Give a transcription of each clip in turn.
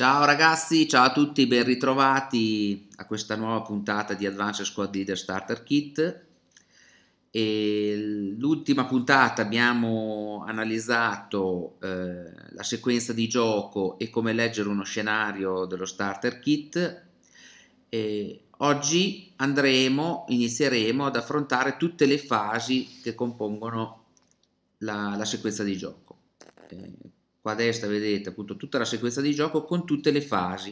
Ciao ragazzi, ciao a tutti, ben ritrovati a questa nuova puntata di Advanced Squad Leader Starter Kit. E l'ultima puntata abbiamo analizzato eh, la sequenza di gioco e come leggere uno scenario dello starter kit. E oggi andremo, inizieremo ad affrontare tutte le fasi che compongono la, la sequenza di gioco. Eh, qua a destra vedete appunto tutta la sequenza di gioco con tutte le fasi.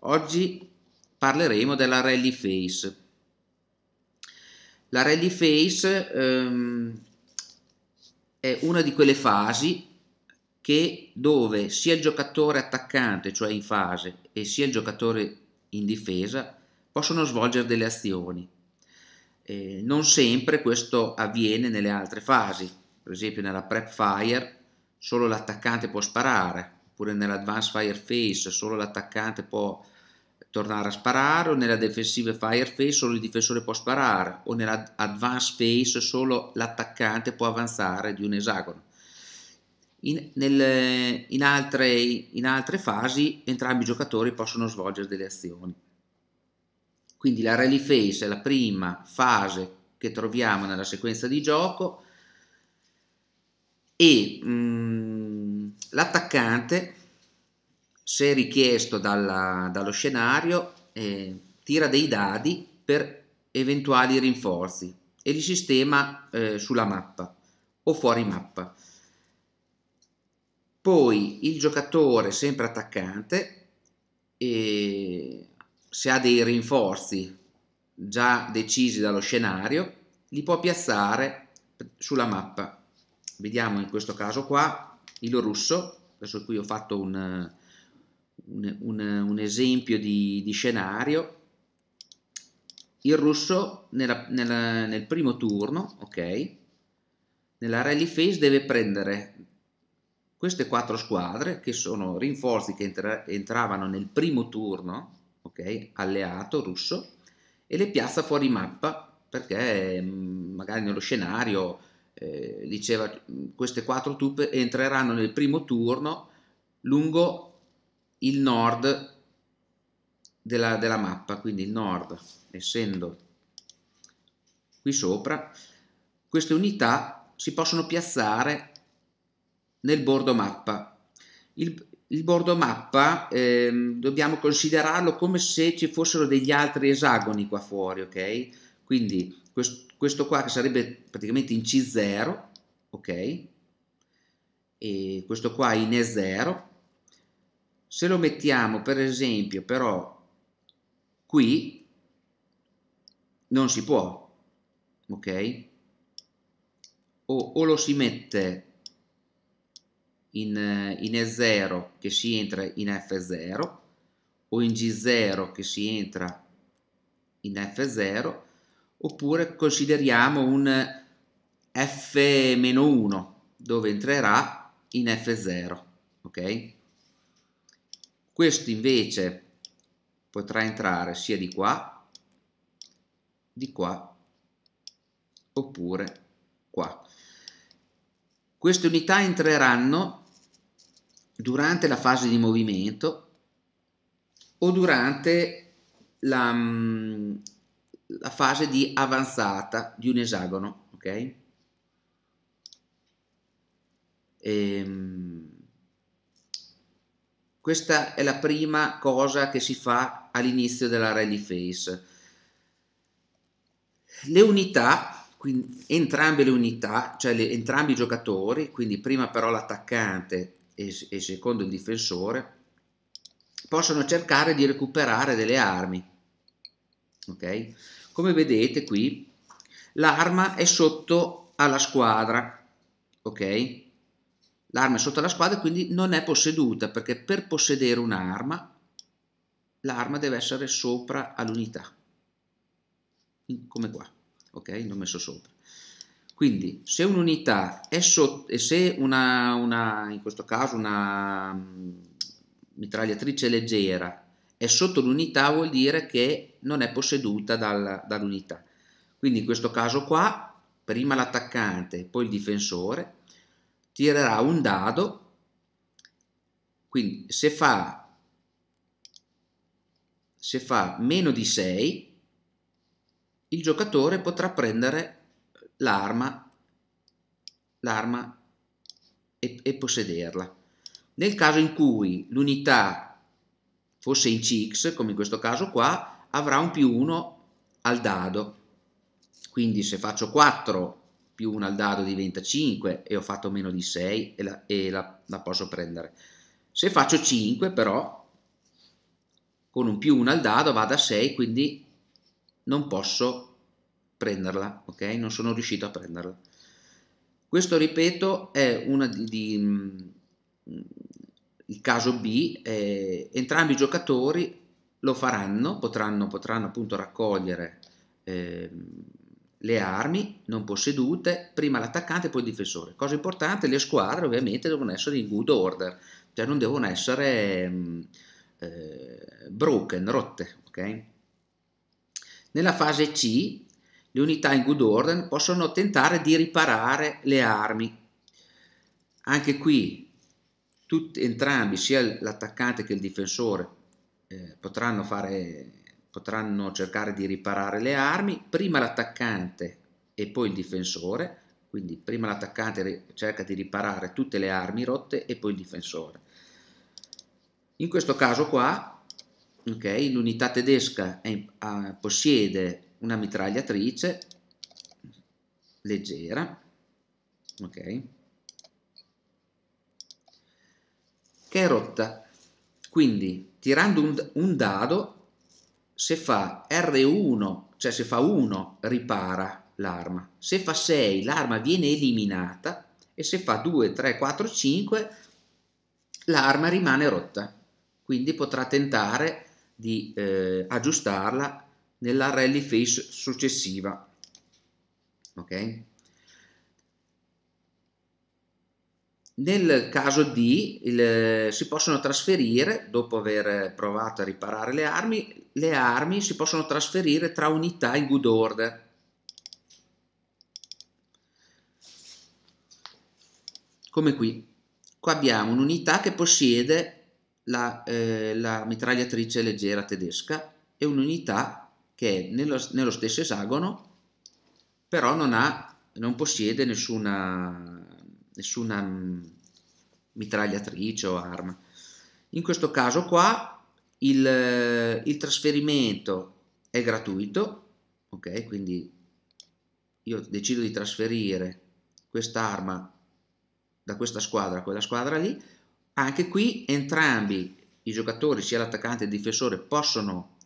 Oggi parleremo della rally face. La rally face ehm, è una di quelle fasi che dove sia il giocatore attaccante, cioè in fase, e sia il giocatore in difesa possono svolgere delle azioni. Eh, non sempre questo avviene nelle altre fasi, per esempio nella prep fire solo l'attaccante può sparare, oppure nell'advanced fire face solo l'attaccante può tornare a sparare, o nella defensive fire face solo il difensore può sparare, o nell'advanced face solo l'attaccante può avanzare di un esagono. In, nel, in, altre, in altre fasi entrambi i giocatori possono svolgere delle azioni. Quindi la rally face è la prima fase che troviamo nella sequenza di gioco, e mh, mm, l'attaccante, se richiesto dalla, dallo scenario, eh, tira dei dadi per eventuali rinforzi e li sistema eh, sulla mappa o fuori mappa. Poi il giocatore, sempre attaccante, eh, se ha dei rinforzi già decisi dallo scenario, li può piazzare sulla mappa vediamo in questo caso qua il russo, adesso qui ho fatto un, un, un, un esempio di, di, scenario, il russo nella, nella, nel primo turno, ok, nella rally phase deve prendere queste quattro squadre che sono rinforzi che entra entravano nel primo turno, ok, alleato russo, e le piazza fuori mappa perché mm, magari nello scenario eh, diceva queste quattro truppe entreranno nel primo turno lungo il nord della, della mappa, quindi il nord essendo qui sopra, queste unità si possono piazzare nel bordo mappa. Il, il bordo mappa eh, dobbiamo considerarlo come se ci fossero degli altri esagoni qua fuori, ok? quindi questo qua che sarebbe praticamente in C0 ok e questo qua in E0 se lo mettiamo per esempio però qui non si può ok o, o lo si mette in, in E0 che si entra in F0 o in G0 che si entra in F0 oppure consideriamo un f-1 dove entrerà in f0 ok questo invece potrà entrare sia di qua di qua oppure qua queste unità entreranno durante la fase di movimento o durante la, mm, la fase di avanzata di un esagono, ok? Ehm, questa è la prima cosa che si fa all'inizio della rally phase. Le unità, quindi, entrambe le unità, cioè le, entrambi i giocatori, quindi prima però l'attaccante e, e secondo il difensore, possono cercare di recuperare delle armi Okay? Come vedete qui l'arma è sotto alla squadra, ok? L'arma è sotto alla squadra quindi non è posseduta perché per possedere un'arma l'arma deve essere sopra all'unità, come qua, ok? L'ho messo sopra. Quindi se un'unità è sotto, e se una, una, in questo caso una mm, mitragliatrice leggera è sotto l'unità vuol dire che non è posseduta dal, dall'unità. Quindi in questo caso qua, prima l'attaccante, poi il difensore, tirerà un dado, quindi se fa, se fa meno di 6, il giocatore potrà prendere l'arma, l'arma e, e possederla. Nel caso in cui l'unità fosse in CX, come in questo caso qua, avrà un più 1 al dado. Quindi se faccio 4 più 1 al dado diventa 5 e ho fatto meno di 6 e la, e la, la posso prendere. Se faccio 5 però, con un più 1 al dado vado a 6, quindi non posso prenderla, ok? Non sono riuscito a prenderla. Questo, ripeto, è una di, di il caso B, eh, entrambi i giocatori lo faranno, potranno, potranno appunto raccogliere eh, le armi non possedute, prima l'attaccante e poi il difensore. Cosa importante, le squadre ovviamente devono essere in good order, cioè non devono essere ehm, eh, broken, rotte. Okay? Nella fase C le unità in good order possono tentare di riparare le armi. Anche qui tutti, entrambi, sia l'attaccante che il difensore, eh, potranno, fare, potranno cercare di riparare le armi, prima l'attaccante e poi il difensore, quindi prima l'attaccante cerca di riparare tutte le armi rotte e poi il difensore. In questo caso qua, okay, l'unità tedesca è, ha, possiede una mitragliatrice leggera, okay, che è rotta. Quindi tirando un, un dado, se fa R1, cioè se fa 1 ripara l'arma, se fa 6 l'arma viene eliminata e se fa 2, 3, 4, 5 l'arma rimane rotta. Quindi potrà tentare di eh, aggiustarla nella rally face successiva. Okay? Nel caso di, il, si possono trasferire, dopo aver provato a riparare le armi, le armi si possono trasferire tra unità in good order. Come qui. Qua abbiamo un'unità che possiede la, eh, la, mitragliatrice leggera tedesca e un'unità che è nello, nello stesso esagono, però non, ha, non possiede nessuna nessuna mm, mitragliatrice o arma. In questo caso qua il, eh, il trasferimento è gratuito, ok? Quindi io decido di trasferire quest'arma da questa squadra a quella squadra lì, anche qui entrambi i giocatori, sia l'attaccante che il difensore, possono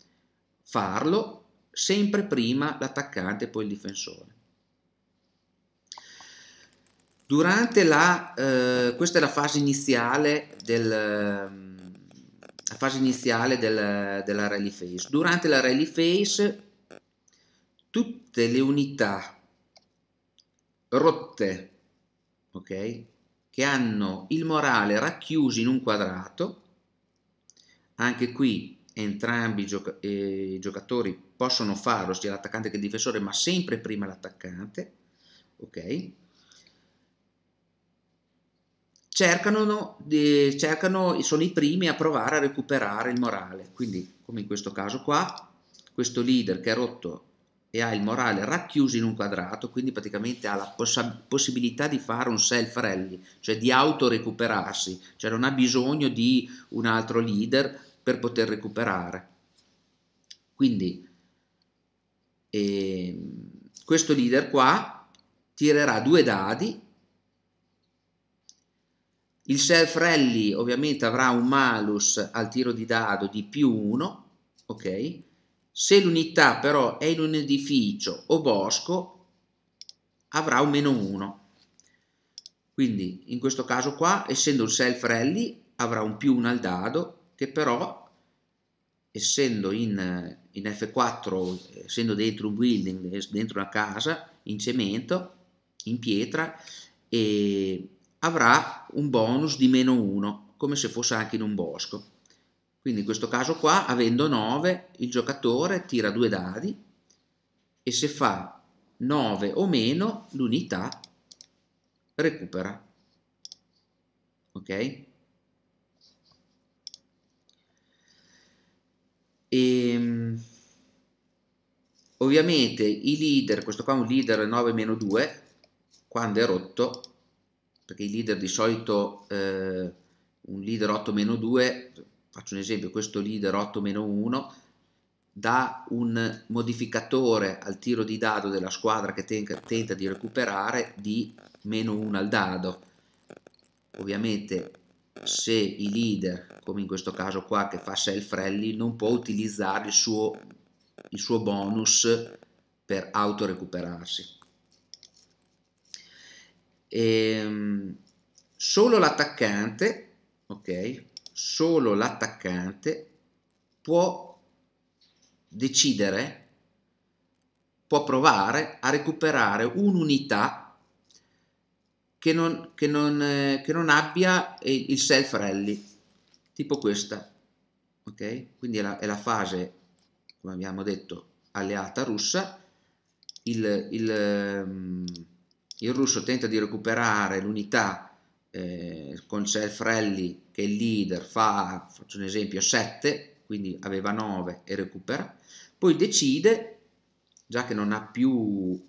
farlo, sempre prima l'attaccante e poi il difensore. Durante la, eh, questa è la fase iniziale, del, la fase iniziale del, della rally phase. Durante la rally phase tutte le unità rotte, ok? Che hanno il morale racchiuso in un quadrato, anche qui entrambi i, gioca eh, i giocatori possono farlo, sia l'attaccante che il difensore, ma sempre prima l'attaccante, ok? cercano, cercano, sono i primi a provare a recuperare il morale. Quindi, come in questo caso qua, questo leader che è rotto e ha il morale racchiuso in un quadrato, quindi praticamente ha la poss possibilità di fare un self-rally, cioè di autorecuperarsi, cioè non ha bisogno di un altro leader per poter recuperare. Quindi eh, questo leader qua tirerà due dadi il self rally ovviamente avrà un malus al tiro di dado di più 1, ok? Se l'unità però è in un edificio o bosco avrà un meno 1. Quindi in questo caso qua, essendo il self rally, avrà un più 1 al dado, che però, essendo in, in F4, essendo dentro un building, dentro una casa, in cemento, in pietra, e avrà un bonus di meno 1, come se fosse anche in un bosco. Quindi in questo caso qua, avendo 9, il giocatore tira due dadi e se fa 9 o meno, l'unità recupera. Ok? E, ehm, ovviamente i leader, questo qua è un leader 9-2, quando è rotto perché certo i leader di solito eh, un leader 8-2, faccio un esempio, questo leader 8-1 dà un modificatore al tiro di dado della squadra che tenca, tenta di recuperare di meno 1 al dado. Ovviamente se i leader, come in questo caso qua che fa self rally, non può utilizzare il suo, il suo bonus per autorecuperarsi ehm, solo l'attaccante, ok, solo l'attaccante può decidere, può provare a recuperare un'unità che non, che, non, eh, che non abbia il self rally, tipo questa, ok? Quindi è la, è la fase, come abbiamo detto, alleata russa, il, il, ehm, il russo tenta di recuperare l'unità eh, con Selfrelli che il leader fa, faccio un esempio, 7, quindi aveva 9 e recupera, poi decide, già che non ha più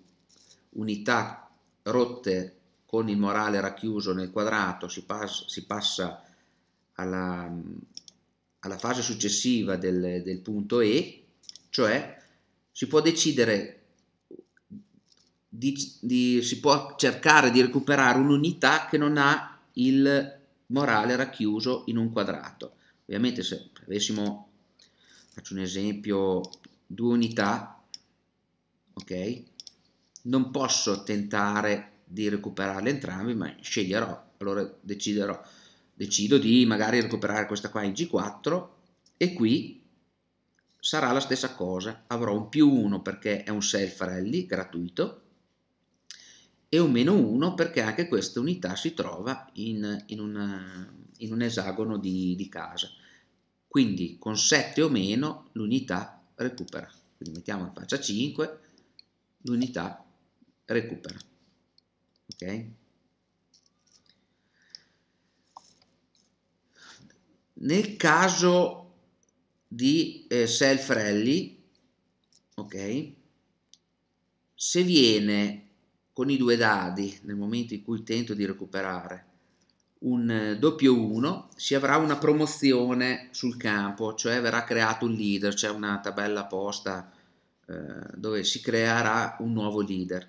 unità rotte con il morale racchiuso nel quadrato, si, pas si passa alla, alla, fase successiva del, del punto E, cioè si può decidere di, di, si può cercare di recuperare un'unità che non ha il morale racchiuso in un quadrato. Ovviamente se avessimo, faccio un esempio, due unità, ok? Non posso tentare di recuperarle entrambe, ma sceglierò, allora deciderò, decido di magari recuperare questa qua in G4 e qui sarà la stessa cosa, avrò un più 1 perché è un self rally gratuito e un meno 1 perché anche questa unità si trova in, in, una, in un esagono di, di, casa. Quindi con 7 o meno l'unità recupera. Quindi mettiamo in faccia 5, l'unità recupera. Ok? Nel caso di eh, self rally, ok? Se viene con i due dadi nel momento in cui tento di recuperare un eh, doppio 1 si avrà una promozione sul campo, cioè verrà creato un leader, c'è cioè una tabella apposta eh, dove si creerà un nuovo leader.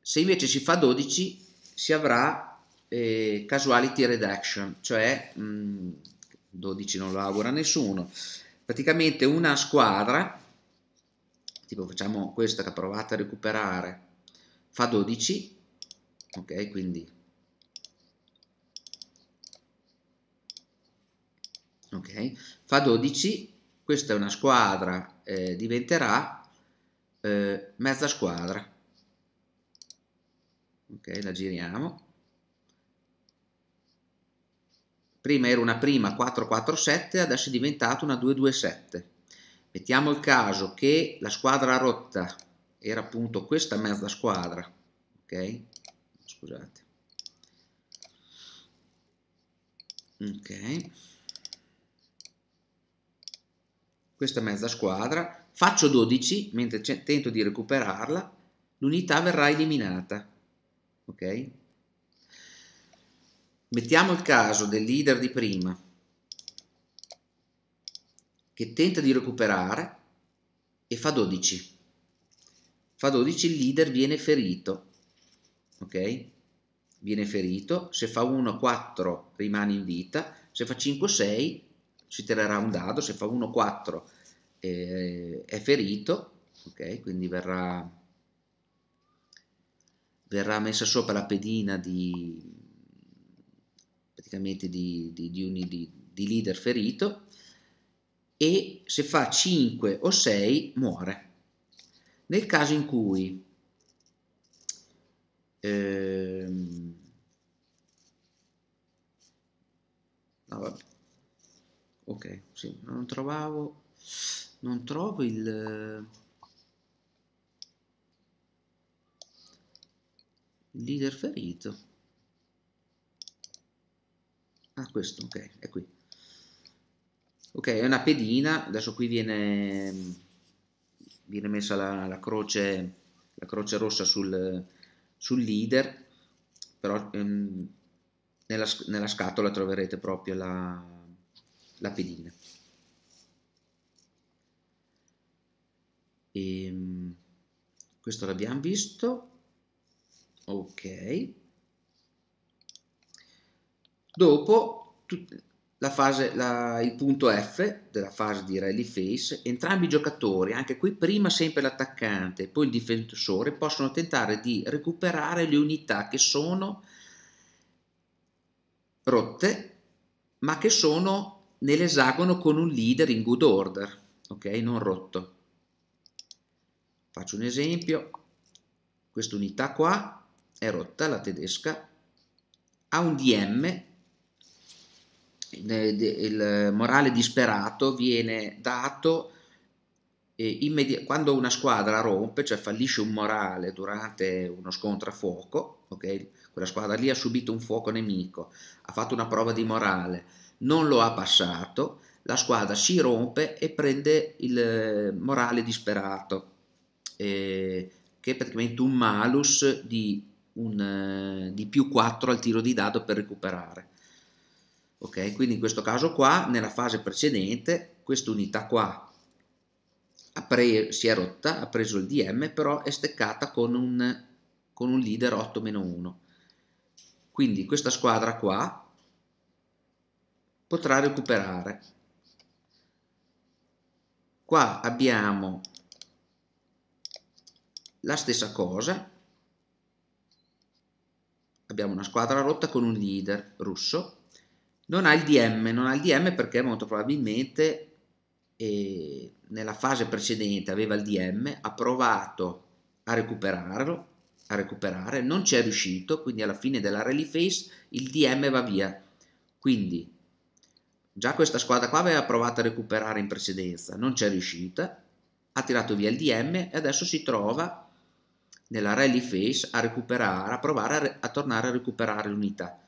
Se invece si fa 12 si avrà eh, casuality reduction, cioè mh, mm, 12 non lo augura nessuno. Praticamente una squadra, tipo facciamo questa che ha provato a recuperare fa 12 ok quindi ok fa 12 questa è una squadra eh, diventerà eh, mezza squadra ok la giriamo prima era una prima 447 adesso è diventata una 227 mettiamo il caso che la squadra rotta era appunto questa mezza squadra, ok? Scusate. Ok. Questa mezza squadra, faccio 12 mentre tento di recuperarla, l'unità verrà eliminata, ok? Mettiamo il caso del leader di prima che tenta di recuperare e fa 12 fa 12 il leader viene ferito ok viene ferito se fa 1 4 rimane in vita se fa 5 6 si tirerà un dado se fa 1 4 eh, è ferito ok quindi verrà verrà messa sopra la pedina di praticamente di, di, di, un, di leader ferito e se fa 5 o 6 muore nel caso in cui ehm, no, vabbè. ok, sì, non trovavo non trovo il leader ferito ah questo ok è qui ok è una pedina adesso qui viene viene messa la, la, croce, la croce, rossa sul, sul leader, però ehm, nella, nella, scatola troverete proprio la, la pedina. E, ehm, questo l'abbiamo visto, ok. Dopo, la fase, la, il punto F della fase di rally face, entrambi i giocatori, anche qui prima sempre l'attaccante e poi il difensore, possono tentare di recuperare le unità che sono rotte ma che sono nell'esagono con un leader in good order, ok? Non rotto. Faccio un esempio, questa unità qua è rotta, la tedesca, ha un DM il morale disperato viene dato quando una squadra rompe, cioè fallisce un morale durante uno scontro a fuoco, okay? quella squadra lì ha subito un fuoco nemico, ha fatto una prova di morale, non lo ha passato, la squadra si rompe e prende il morale disperato, eh, che è praticamente un malus di, un, di più 4 al tiro di dado per recuperare ok? Quindi in questo caso qua, nella fase precedente, questa unità qua si è rotta, ha preso il DM, però è steccata con un, con un leader 8-1. Quindi questa squadra qua potrà recuperare. Qua abbiamo la stessa cosa, abbiamo una squadra rotta con un leader russo, non ha il DM, non ha il DM perché molto probabilmente eh, nella fase precedente aveva il DM, ha provato a recuperarlo, a recuperare, non ci è riuscito, quindi alla fine della rally phase il DM va via. Quindi già questa squadra qua aveva provato a recuperare in precedenza, non ci è riuscita, ha tirato via il DM e adesso si trova nella rally phase a recuperare, a provare a, a tornare a recuperare l'unità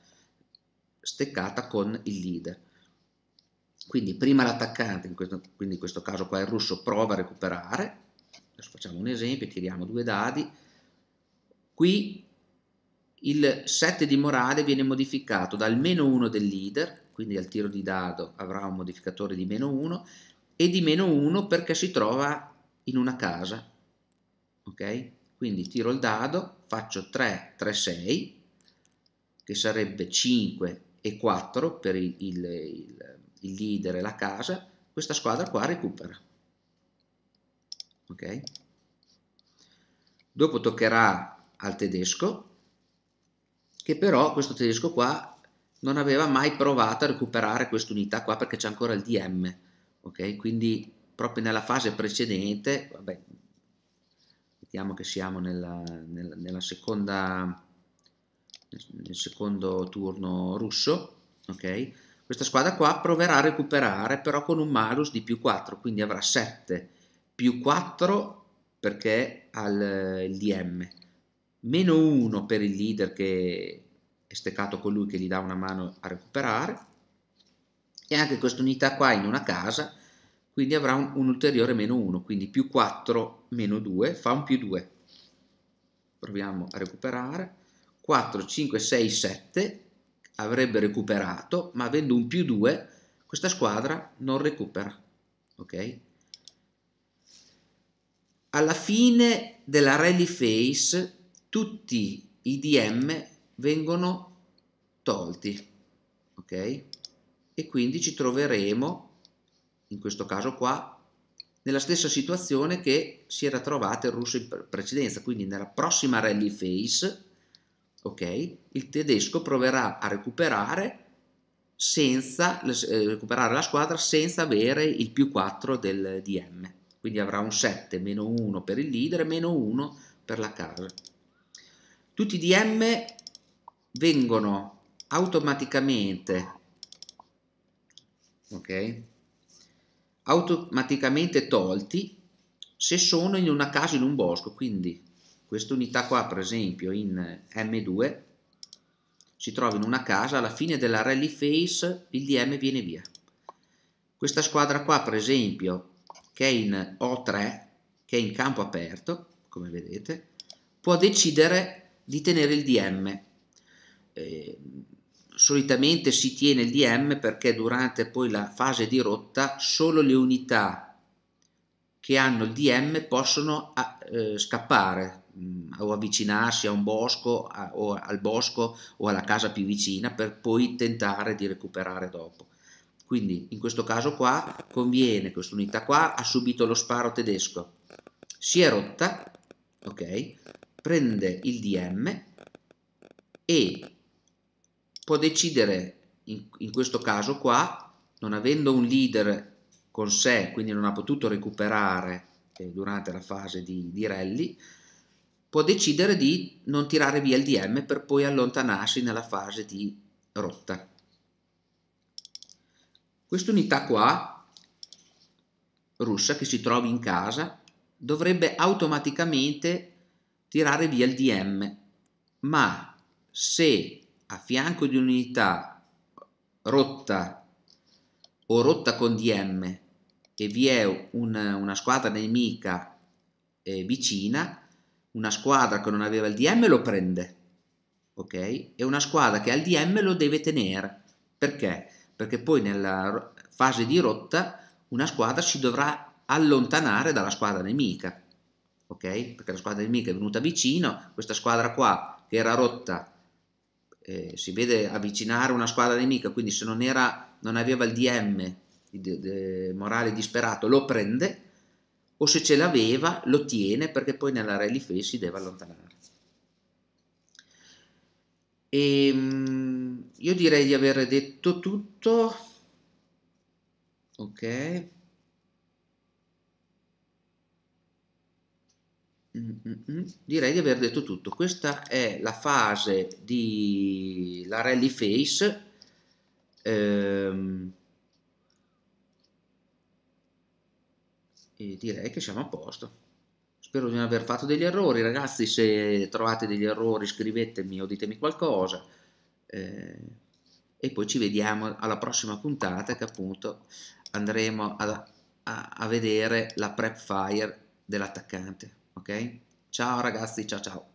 steccata con il leader. Quindi prima l'attaccante, quindi in questo caso qua il russo, prova a recuperare, adesso facciamo un esempio, tiriamo due dadi, qui il 7 di morale viene modificato dal meno 1 del leader, quindi al tiro di dado avrà un modificatore di meno 1, e di meno 1 perché si trova in una casa, ok? Quindi tiro il dado, faccio 3, 3, 6, che sarebbe 5 e 4 per il, il, il, leader e la casa, questa squadra qua recupera. Ok? Dopo toccherà al tedesco, che però questo tedesco qua non aveva mai provato a recuperare quest'unità qua perché c'è ancora il DM, ok? Quindi proprio nella fase precedente, vabbè, vediamo che siamo nella, nella, nella seconda nel secondo turno russo, ok? Questa squadra qua proverà a recuperare però con un malus di più 4, quindi avrà 7 più 4 perché ha il DM, meno 1 per il leader che è steccato colui che gli dà una mano a recuperare e anche questa unità qua in una casa quindi avrà un, un, ulteriore meno 1, quindi più 4 meno 2 fa un più 2. Proviamo a recuperare. 4, 5, 6, 7 avrebbe recuperato, ma avendo un più 2 questa squadra non recupera. Ok? Alla fine della rally phase tutti i DM vengono tolti, ok? E quindi ci troveremo, in questo caso qua, nella stessa situazione che si era trovata il russo in precedenza, quindi nella prossima rally phase ok? il tedesco proverà a recuperare, senza, eh, recuperare la squadra senza avere il più 4 del DM quindi avrà un 7 meno 1 per il leader meno 1 per la casa tutti i DM vengono automaticamente ok automaticamente tolti se sono in una casa in un bosco quindi quest'unità qua per esempio in eh, M2 si trova in una casa, alla fine della rally phase il DM viene via. Questa squadra qua per esempio che è in O3, che è in campo aperto, come vedete, può decidere di tenere il DM. Eh, solitamente si tiene il DM perché durante poi la fase di rotta solo le unità che hanno il DM possono eh, scappare, Mm, o avvicinarsi a un bosco a, o al bosco o alla casa più vicina per poi tentare di recuperare dopo. Quindi in questo caso qua conviene, questa unità qua ha subito lo sparo tedesco, si è rotta, ok, prende il DM e può decidere in, in questo caso qua, non avendo un leader con sé, quindi non ha potuto recuperare eh, durante la fase di, di rally, può decidere di non tirare via il DM per poi allontanarsi nella fase di rotta. Questa unità qua, russa, che si trova in casa, dovrebbe automaticamente tirare via il DM, ma se a fianco di un'unità rotta o rotta con DM e vi è una, una squadra nemica eh, vicina, una squadra che non aveva il DM lo prende, ok? E una squadra che ha il DM lo deve tenere, perché? Perché poi nella fase di rotta una squadra si dovrà allontanare dalla squadra nemica, ok? Perché la squadra nemica è venuta vicino, questa squadra qua che era rotta eh, si vede avvicinare una squadra nemica, quindi se non, era, non aveva il DM il morale disperato lo prende o se ce l'aveva lo tiene perché poi nella rally face si deve allontanare. E, ehm, io direi di aver detto tutto. Ok. Mm, mm, mm. Direi di aver detto tutto. Questa è la fase di la rally face. Ehm, e direi che siamo a posto spero di non aver fatto degli errori ragazzi se trovate degli errori scrivetemi o ditemi qualcosa eh, e poi ci vediamo alla prossima puntata che appunto andremo a, a, a vedere la prep fire dell'attaccante ok ciao ragazzi ciao ciao